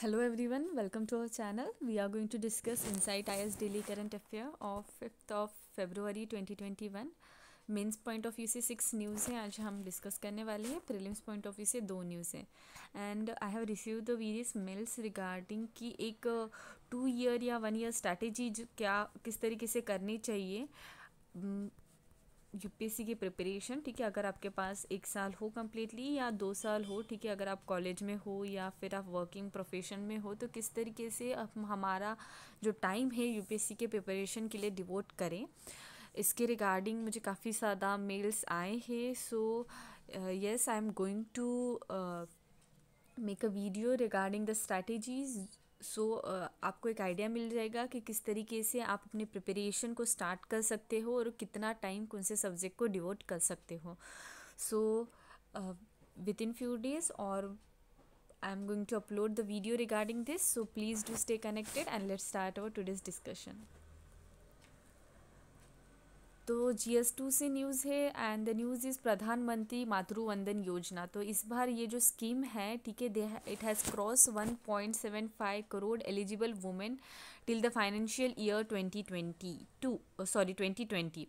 Hello everyone, welcome to our channel. We are going to discuss daily current affair of fifth of February twenty twenty 2021. Mains point of view से six news हैं आज हम discuss करने वाले हैं prelims point of view से दो news हैं and I have receive the various mails regarding कि एक टू uh, ईयर या वन ईयर स्ट्रैटेजी क्या किस तरीके से करनी चाहिए यूपीएससी की प्रिपरेशन ठीक है अगर आपके पास एक साल हो कम्प्लीटली या दो साल हो ठीक है अगर आप कॉलेज में हो या फिर आप वर्किंग प्रोफेशन में हो तो किस तरीके से आप हमारा जो टाइम है यूपीएससी के प्रिपरेशन के लिए डिवोट करें इसके रिगार्डिंग मुझे काफ़ी ज़्यादा मेल्स आए हैं so yes I am going to make a video regarding the strategies so so, आपको एक आइडिया मिल जाएगा कि किस तरीके से आप अपने प्रिपरेशन को स्टार्ट कर सकते हो और कितना टाइम कौन से सब्जेक्ट को डिवोट कर सकते हो so within few days और I am going to upload the video regarding this so please do stay connected and let's start our today's discussion तो जी एस टू से news है and the news is Pradhan Mantri Matru Vandana योजना तो इस बार ये जो scheme है ठीक है it has cross one point seven five crore eligible women till the financial year 2022 sorry 2020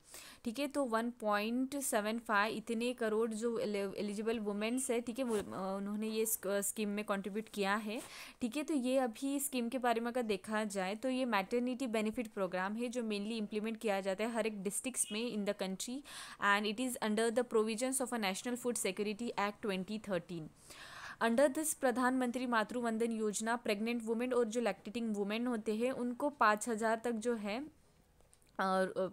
ठीक है तो 1.75 इतने करोड़ जो एलिजिबल वुमेंस है ठीक है उन्होंने ये स्कीम में कंट्रीब्यूट किया है ठीक है तो ये अभी स्कीम के बारे में अगर देखा जाए तो ये मैटर्निटी बेनिफिट प्रोग्राम है जो मेनली इंप्लीमेंट किया जाता है हर एक डिस्ट्रिक्ट में in the country and it is under the provisions of a national food security act thirteen under this Pradhan Mantri Matru वंदन योजना प्रेग्नेंट वुमेन और जो लैक्टेटिंग वुमेन होते हैं उनको पाँच हज़ार तक जो है और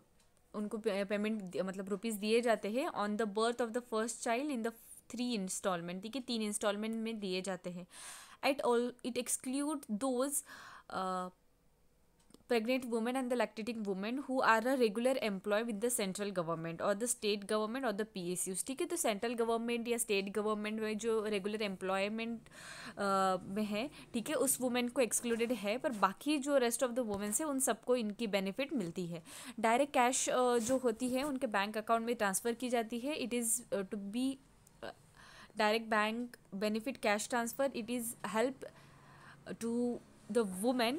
उनको पेमेंट मतलब रुपीज़ दिए जाते हैं on the birth of the first child in the three installment ठीक है तीन इंस्टॉलमेंट में दिए जाते हैं at all it exclude those pregnant women and the lactating women who are a regular employee with the central government और the state government और the PSUs ठीक है तो central government या state government में जो regular employment uh, में है ठीक है उस women को excluded है पर बाकी जो rest of the women है उन सबको इनकी benefit मिलती है direct cash uh, जो होती है उनके bank account में transfer की जाती है it is uh, to be uh, direct bank benefit cash transfer it is help to the woman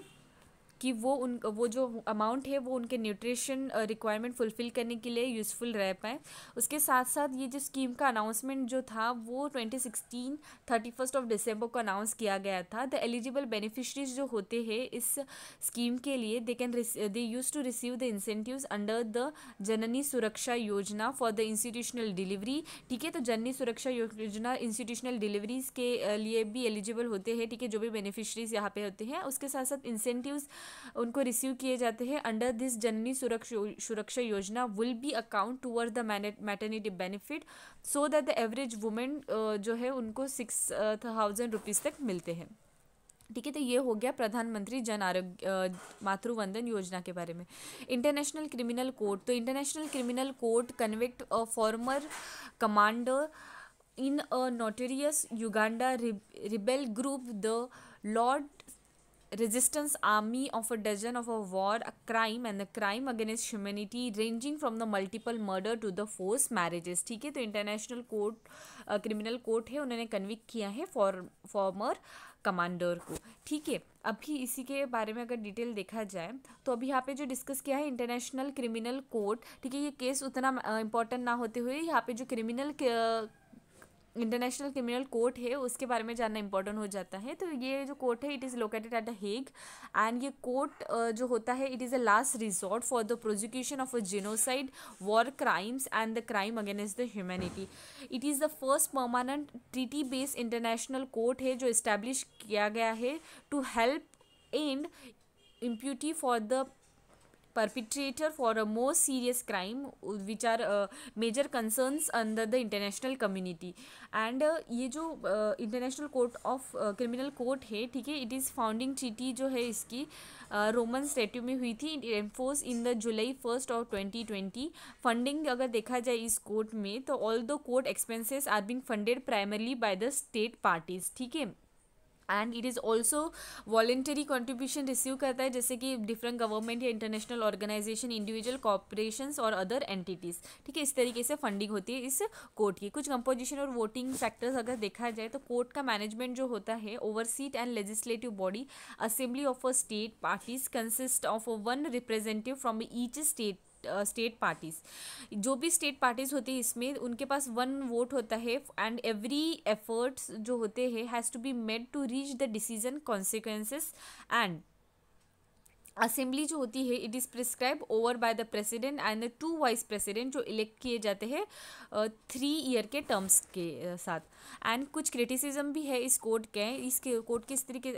कि वो उन वो जो अमाउंट है वो उनके न्यूट्रिशन रिक्वायरमेंट फुलफ़िल करने के लिए यूज़फुल रह पाए उसके साथ साथ ये जो स्कीम का अनाउंसमेंट जो था वो 2016 थर्टी फर्स्ट ऑफ दिसंबर को अनाउंस किया गया था द एलिजिबल बेनिफिशरीज जो होते हैं इस स्कीम के लिए they can they use to receive the incentive under the Janani Suraksha Yojana for the institutional delivery ठीक है तो जननी सुरक्षा योजना इंस्टीट्यूशनल डिलीवरीज के uh, लिए भी एलिजिबल होते हैं ठीक है जो भी बेनिफिशरीज यहाँ पे होते हैं उसके साथ साथ इंसेंटिवस उनको रिसीव किए जाते हैं under this Janani Suraksha Suraksha Yojana will be account toward the maternity benefit so that the average women जो है उनको सिक्स थाउजेंड रुपीज़ तक मिलते हैं ठीक है तो ये हो गया प्रधानमंत्री जन आरोग्य मातृवंदन योजना के बारे में इंटरनेशनल क्रिमिनल कोर्ट तो international criminal court convict former commander in a notorious Uganda rebel group the Lord resistance army of a dozen of a war, a crime and the crime against humanity ranging from the multiple murder to the forced marriages ठीक है तो international court criminal court है उन्होंने convict किया है for farmer commander को ठीक है अभी इसी के बारे में अगर डिटेल देखा जाए तो अभी यहाँ पे जो डिस्कस किया है इंटरनेशनल क्रिमिनल कोर्ट ठीक है ये केस उतना इम्पोर्टेंट ना होते हुए यहाँ पे जो क्रिमिनल इंटरनेशनल क्रिमिनल कोर्ट है उसके बारे में जानना इंपॉर्टेंट हो जाता है तो ये जो कोर्ट है it is located at the Hague and ये कोर्ट जो होता है it is a last resort for the prosecution of a genocide war crimes and the crime against the humanity it is the first permanent treaty based international court है जो establish किया गया है to help end impunity for the perpetrator for a more serious crime which are uh, major concerns under the international community and uh, ये जो international court of criminal court है ठीक है इट इज़ फाउंडिंग treaty जो है इसकी Roman uh, स्टेट्यू में हुई थी enforce in the July first of twenty twenty funding अगर देखा जाए इस कोर्ट में तो all the court expenses are being funded primarily by the state parties ठीक है and it is also voluntary contribution receive करता है जैसे कि डिफरेंट गवर्नमेंट या इंटरनेशनल ऑर्गेनाइजेशन इंडिविजुअल कॉपरेशन और अदर एंटिटीज़ ठीक है इस तरीके से फंडिंग होती है इस कोर्ट की कुछ कंपोजिशन और वोटिंग फैक्टर्स अगर देखा जाए तो कोर्ट का मैनेजमेंट जो होता है oversight and legislative body assembly of a state parties consist of one representative from each state state parties जो भी स्टेट पार्टीज़ होती है इसमें उनके पास वन वोट होता है एंड एवरी एफर्ट्स जो होते हैं has to be made to reach the decision consequences and assembly जो होती है it is prescribe over by the president and the two vice president जो इलेक्ट किए जाते हैं थ्री ईयर के टर्म्स के साथ एंड कुछ क्रिटिसिज्म भी है इस कोर्ट के इस कोर्ट के इस तरीके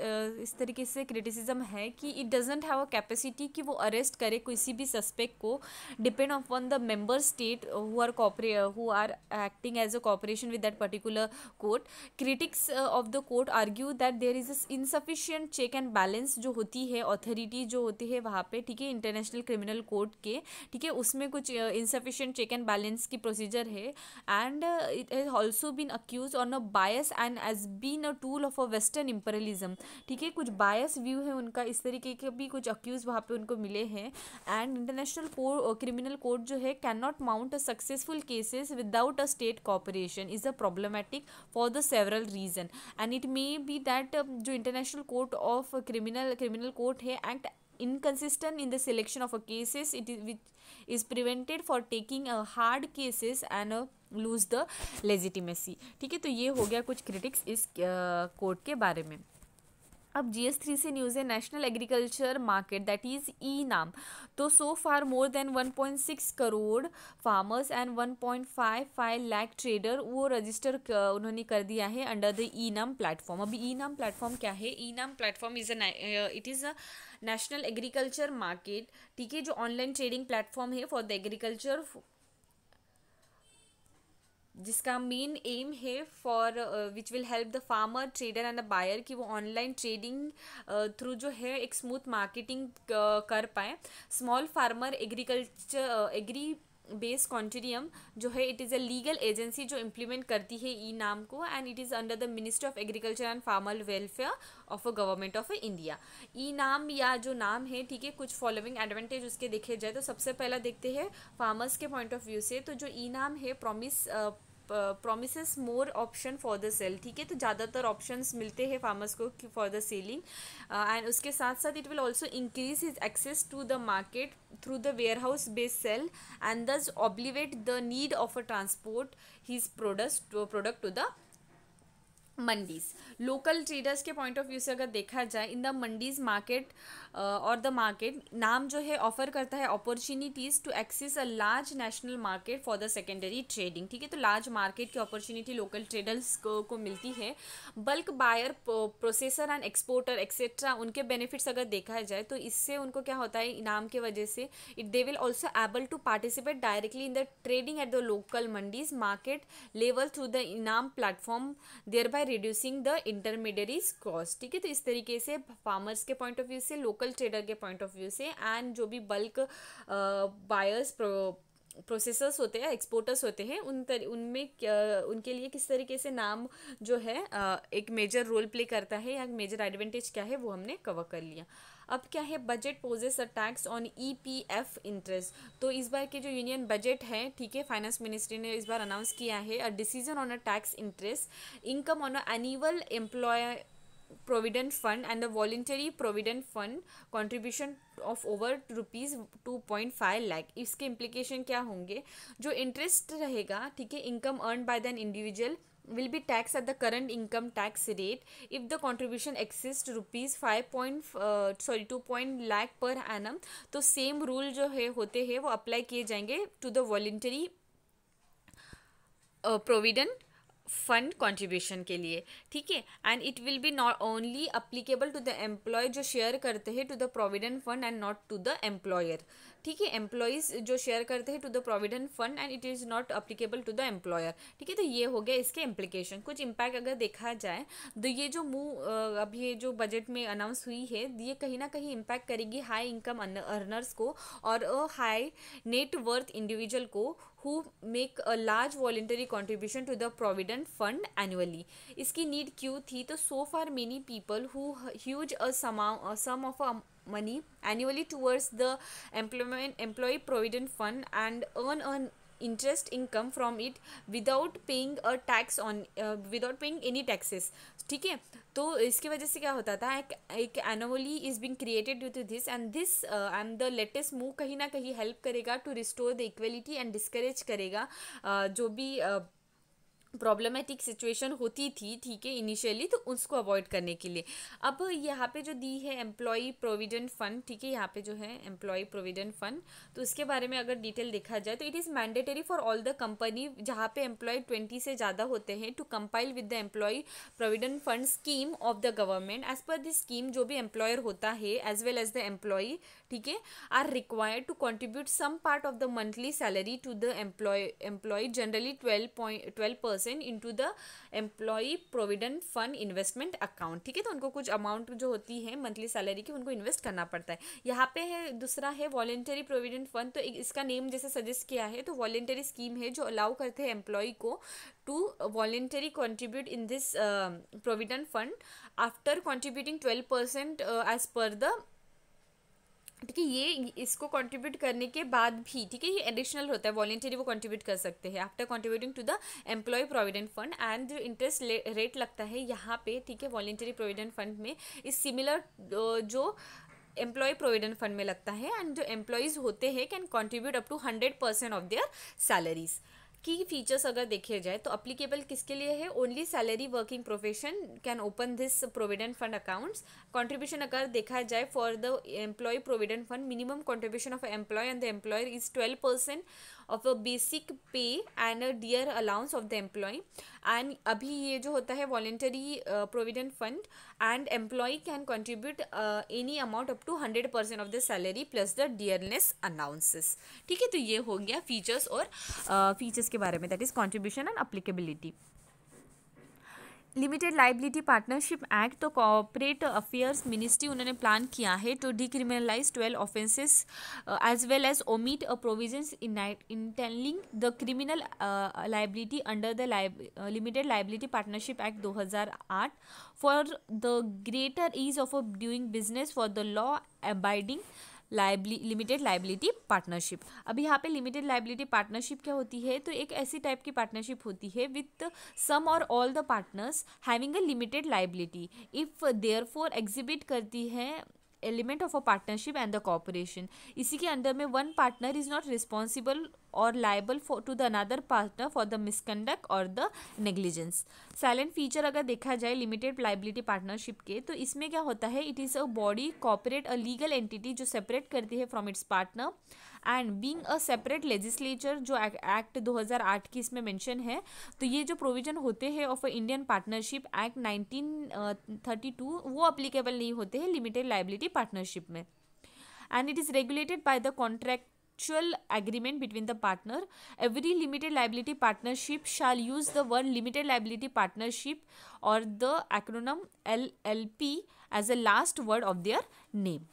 इस तरीके से क्रिटिसिज्म है कि it doesn't have a capacity कि वो अरेस्ट करे किसी भी सस्पेक्ट को depend upon the member state who are cooperate who are acting as a cooperation with that particular court critics of the court argue that there is insufficient check and balance जो होती है authority जो होती है वहाँ पे ठीक है इंटरनेशनल क्रिमिनल कोर्ट के ठीक है उसमें कुछ इनसफिशियंट चेक एंड बैलेंस की प्रोसीजर है and it has also been accuse on a bias and as been a tool of a western imperialism ठीक है कुछ बायस व्यू है उनका इस तरीके के भी कुछ अक्यूज वहाँ पे उनको मिले हैं एंड इंटरनेशनल क्रिमिनल कोर्ट जो है can not mount a successful cases without a state cooperation is a problematic for the several reason and it may be that जो international court of criminal criminal court है act inconsistent in the selection of a cases it is which is prevented for taking a hard cases and a lose the legitimacy ठीक है तो ये हो गया कुछ critics इस uh, court के बारे में अब जी एस थ्री से न्यूज़ है national agriculture market that is e NAM तो so far more than 1.6 crore farmers and 1.55 lakh trader वो रजिस्टर उन्होंने कर दिया है अंडर द ई नाम प्लेटफॉर्म अभी ई e नाम प्लेटफॉर्म क्या है e e NAM platform is a it is a national agriculture market ठीक है जो ऑनलाइन ट्रेडिंग प्लेटफॉर्म है फॉर द एग्रीकल्चर जिसका मेन एम है for which will help the farmer trader and the buyer कि वो ऑनलाइन ट्रेडिंग थ्रू जो है एक स्मूथ मार्केटिंग uh, कर पाए small farmer agriculture agri base continuum जो है it is a legal agency जो इम्प्लीमेंट करती है ई नाम को and it is under the ministry of agriculture and farmer welfare of a government of India e NAM या जो नाम है ठीक है कुछ फॉलोइंग एडवांटेज उसके देखे जाए तो सबसे पहला देखते हैं फार्मर्स के पॉइंट ऑफ व्यू से तो जो ई नाम है promise uh, promise more option for the sale ठीक है तो ज़्यादातर ऑप्शन मिलते हैं फार्मर्स को फॉर द सेलिंग एंड उसके साथ साथ it will also increase his access to the market through the warehouse based sale and thus obviate the need of a transport his product product to the mandis local traders के point of view से अगर देखा जाए in the mandis market और the market NAM जो है offer करता है opportunities to access a large national market for the secondary trading ठीक है तो लार्ज मार्केट की अपॉर्चुनिटी लोकल ट्रेडर्स को, को मिलती है bulk buyer processor and exporter etcetera उनके बेनिफिट्स अगर देखा जाए तो इससे उनको क्या होता है इनाम के वजह से it they will also able to participate directly in the trading at the local mandis market level through the e NAM platform thereby reducing the intermediaries cost ठीक है तो इस तरीके से फार्मर्स के पॉइंट ऑफ व्यू से लोकल लोकल ट्रेडर के point of view से एंड जो भी बल्क बायर्स प्रोसेसर्स होते हैं एक्सपोर्टर्स होते हैं उन तर उनमें उनके लिए किस तरीके से नाम जो है एक मेजर रोल प्ले करता है या मेजर एडवांटेज क्या है वो हमने कवर कर लिया अब क्या है budget poses a tax on E P F interest तो इस बार के जो यूनियन बजट है ठीक है फाइनेंस मिनिस्ट्री ने इस बार अनाउंस किया है a decision on a tax interest income on a annual employ provident fund and the voluntary provident fund contribution of over rupees two point five lakh इसके इम्प्लीकेशन क्या होंगे जो इंटरेस्ट रहेगा ठीक है income earn by the individual will be tax at the current income tax rate if the contribution exist rupees five point sorry two point lakh per annum तो same rule जो है होते हैं वो अप्लाई किए जाएंगे to the voluntary provident fund contribution के लिए ठीक है and it will be not only applicable to the employ जो शेयर करते हैं to the provident fund and not to the employer ठीक है एम्प्लॉयज़ जो शेयर करते हैं to the provident fund and it is not applicable to the employer ठीक है तो ये हो गया इसके इम्प्लीकेशन कुछ इम्पैक्ट अगर देखा जाए तो ये जो मूव अब ये जो बजट में अनाउंस हुई है ये कहीं ना कहीं इम्पैक्ट करेगी हाई इनकम अर्नर्स को और अ हाई नेटवर्थ इंडिविजुअल को who make a large voluntary contribution to the provident fund annually इसकी नीड क्यों थी तो so far many people who huge a sum of money annually towards the employment employee provident fund and earn an interest income from it without paying a tax on uh, without paying any taxes ठीक है तो इसके वजह से क्या होता था एक एक anomaly is being created due to this and this and the latest move कहीं ना कहीं हेल्प करेगा to restore the equality and discourage करेगा uh, जो भी uh, प्रॉब्लमेटिक सिचुएशन होती थी ठीक है इनिशियली तो उसको अवॉइड करने के लिए अब यहाँ पे जो दी है एम्प्लॉई प्रोविडेंट फंड ठीक है यहाँ पे जो है एम्प्लॉई प्रोविडेंट फंड तो इसके बारे में अगर डिटेल देखा जाए तो it is mandatory for all the company जहाँ पे एम्प्लॉय ट्वेंटी से ज़्यादा होते हैं to compile with the employee provident fund scheme of the government as per this scheme जो भी एम्प्लॉयर होता है as well as the employee ठीक है are required to contribute some part of the monthly salary to the employ employ generally twelve point twelve percent into the employee provident fund investment account ठीक है तो उनको कुछ amount जो होती है मंथली सैलरी की उनको इन्वेस्ट करना पड़ता है यहाँ पे है दूसरा है वॉलेंटरी प्रोविडेंट फंड तो इसका नेम जैसे सजेस्ट किया है तो वॉलेंटरी स्कीम है जो अलाउ करते हैं एम्प्लॉय को to voluntary contribute in this provident fund after contributing twelve percent as per the ठीक है ये इसको कंट्रीब्यूट करने के बाद भी ठीक है ये एडिशनल होता है वॉलेंटरी वो कंट्रीब्यूट कर सकते हैं after contributing to the employ provident fund and जो इंटरेस्ट रेट लगता है यहाँ पे ठीक है वॉलेंटरी प्रोविडेंट फंड में इस सिमिलर जो एम्प्लॉय प्रोविडेंट फंड में लगता है एंड जो एम्प्लॉयज़ होते हैं can contribute up to hundred percent of their salaries की फीचर्स अगर देखे जाए तो अप्लीकेबल किसके लिए है only salary working profession can open this provident fund accounts contribution अगर देखा जाए for the employ provident fund minimum contribution of employ and the employer is twelve percent of a basic pay and a dear allowance of the employ and अभी ये जो होता है voluntary provident fund and employ can contribute any amount up to hundred percent of the salary plus the dearness announces ठीक है तो ये हो गया फीचर्स और फीचर्स uh, के बारे में that is contribution and applicability limited liability partnership act तो कॉपरेट अफेयर्स मिनिस्ट्री उन्होंने प्लान किया है to decriminalise twelve offences as well as omit a provisions entailing the criminal liability under the limited liability partnership act 2008 for the greater ease of doing business for the law abiding liably limited liability partnership अब यहाँ पे limited liability partnership क्या होती है तो एक ऐसी type की पार्टनरशिप होती है विथ सम और all the partners having a limited liability if there exhibit करती है element of a partnership and the corporation इसी के अंडर में one partner is not responsible और liable for to the another partner for the misconduct और the negligence silent feature अगर देखा जाए लिमिटेड लाइबिलिटी पार्टनरशिप के तो इसमें क्या होता है it is a body corporate a legal entity जो सेपरेट करती है from its partner and being a separate legislature जो एक्ट 2008 हज़ार आठ की इसमें मैंशन है तो ये जो प्रोविजन होते हैं of a Indian partnership act nineteen thirty two वो अप्लीकेबल नहीं होते हैं लिमिटेड लाइबिलिटी पार्टनरशिप में and it is regulated by the contractual agreement between the partner every limited liability partnership shall use the word limited liability partnership और the acronym L L P as a last word of their name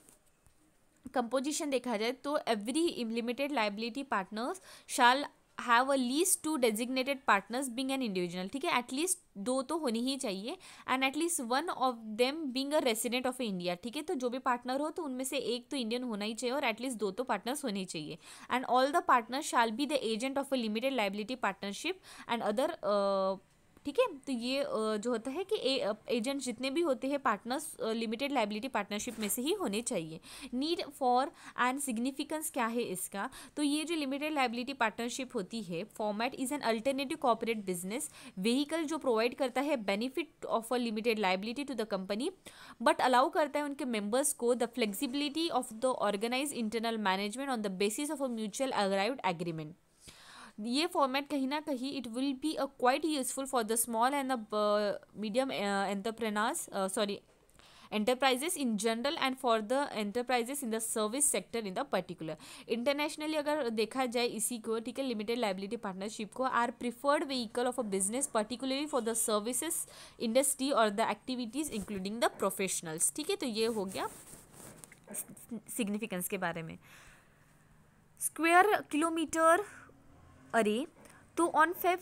composition देखा जाए तो every limited liability partners shall have a least two designated partners being an individual ठीक है at least दो तो होनी ही चाहिए and at least one of them being a resident of India ठीक है तो जो भी पार्टनर हो तो उनमें से एक तो इंडियन होना ही चाहिए और एटलीस्ट दो तो पार्टनर्स होने ही चाहिए and all the partner shall be the agent of a limited liability partnership and other ठीक है तो ये जो होता है कि एजेंट जितने भी होते हैं पार्टनर्स लिमिटेड लाइबिलिटी पार्टनरशिप में से ही होने चाहिए नीड फॉर एंड सिग्निफिकेंस क्या है इसका तो ये जो लिमिटेड लाइबिलिटी पार्टनरशिप होती है format is an alternative corporate business vehicle जो प्रोवाइड करता है benefit of a limited liability to the company but allow करता है उनके मेम्बर्स को the flexibility of the organize internal management on the basis of a mutual agreed agreement ये format कहीं ना कहीं it will be a quite useful for the small and the medium entrepreneurs sorry enterprises in general and for the enterprises in the service sector in the particular internationally अगर देखा जाए इसी को ठीक है लिमिटेड लाइबिलिटी पार्टनरशिप को are preferred vehicle of a business particularly for the services industry और the activities including the professionals ठीक है तो ये हो गया सिग्निफिकेंस के बारे में स्क्वेयर किलोमीटर अरे तो on Feb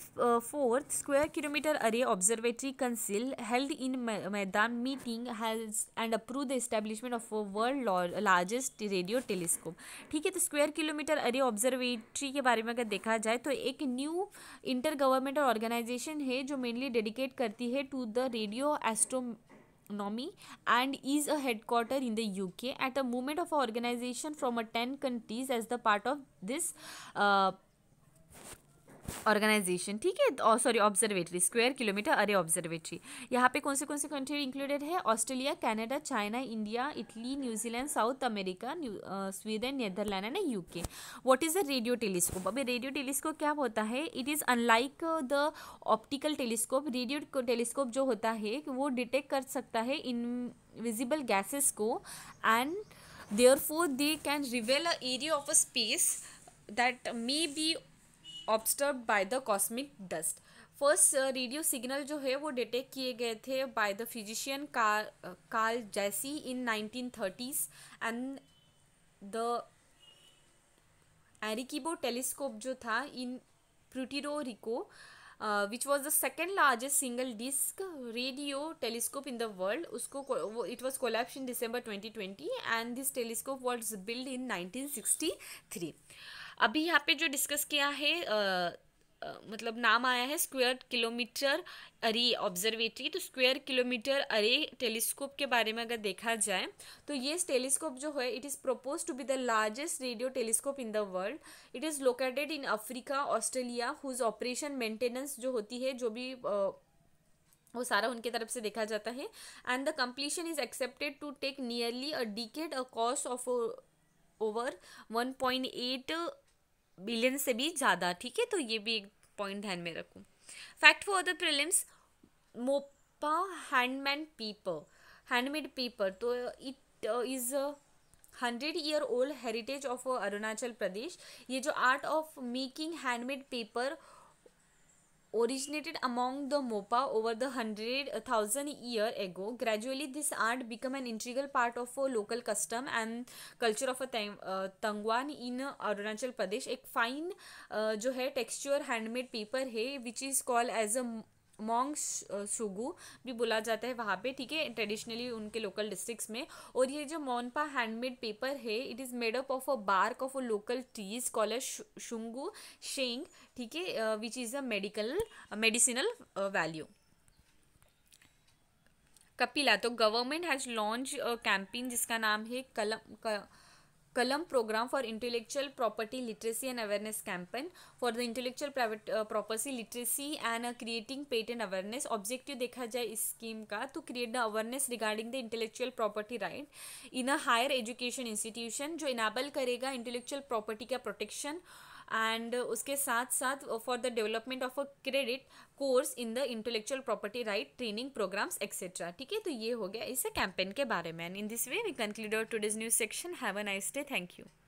fourth square kilometre array observatory council held in maiden meeting has and approve the establishment of world largest radio telescope ठीक है तो स्क्वेयर किलोमीटर अरे ऑब्जर्वेटरी के बारे में अगर देखा जाए तो एक न्यू इंटर गवर्नमेंटल ऑर्गेनाइजेशन है जो मेनली डेडिकेट करती है to the radio astro economy and is a headquarter in the UK at a a of organization organization from a ten countries as the part of this organization ठीक है और sorry observatory square kilometre array observatory यहाँ पे कौन से कौन से country included है Australia Canada China India Italy New Zealand South America Sweden Netherland and UK what is the radio telescope अभी रेडियो टेलीस्कोप क्या होता है it is unlike the optical telescope radio telescope जो होता है वो डिटेक्ट कर सकता है इनविजिबल गैसेस को and therefore they can reveal a area of a space that may be obstruct by the cosmic dust first radio signal जो है वो डिटेक्ट किए गए थे बाय द फिजिशियन कार्ल जैसी in thirties and the Arecibo telescope जो था in Puerto Rico which was the second largest single disc radio telescope in the world उसको it was collapse in December twenty and this telescope was build in nineteen sixty three अभी यहाँ पे जो discuss किया है आ, मतलब नाम आया है स्क्वायर किलोमीटर अरे ऑब्जर्वेटरी तो स्क्वायर किलोमीटर अरे टेलीस्कोप के बारे में अगर देखा जाए तो ये टेलीस्कोप जो है it is propose to be the largest radio telescope in the world it is located in Africa Australia whose operation maintenance जो होती है जो भी आ, वो सारा उनके तरफ से देखा जाता है and the completion is accepted to take nearly a decade a cost of over one point eight billion से भी ज़्यादा ठीक है तो ये भी एक पॉइंट ध्यान में रखूँ fact for the prelims Monpa handmade paper handmade paper तो it is hundred year old heritage of Arunachal Pradesh ये जो art of making handmade paper originated among the Mopa over the hundred thousand year ago. Gradually, this art became an integral part of a local custom and culture of a uh, Tangwan in Arunachal Pradesh. एक fine uh, jo hai texture handmade paper hai, which is called as a Mon Shugu uh, भी बोला जाता है वहाँ पे ठीक है traditionally उनके लोकल डिस्ट्रिक्ट्स में और ये जो मोनपा हैंडमेड पेपर है it is made up of a bark of a local trees called Shugu Sheng ठीक है which is a medical medicinal value कपिला तो गवर्नमेंट हैज़ लॉन्च कैंपेन जिसका नाम है कलम क, Kalam programme for intellectual property literacy and awareness campaign for the intellectual private property literacy and creating पेट and awareness objective देखा जाए इस स्कीम का टू तो create the awareness regarding the intellectual property right in a higher education institution जो enable करेगा intellectual property का protection and उसके साथ साथ for the development of a credit course in the intellectual property right training programmes etcetera ठीक है तो ये हो गया इस कैंपेन के बारे में and in this way we conclude our today's news section have a nice day thank you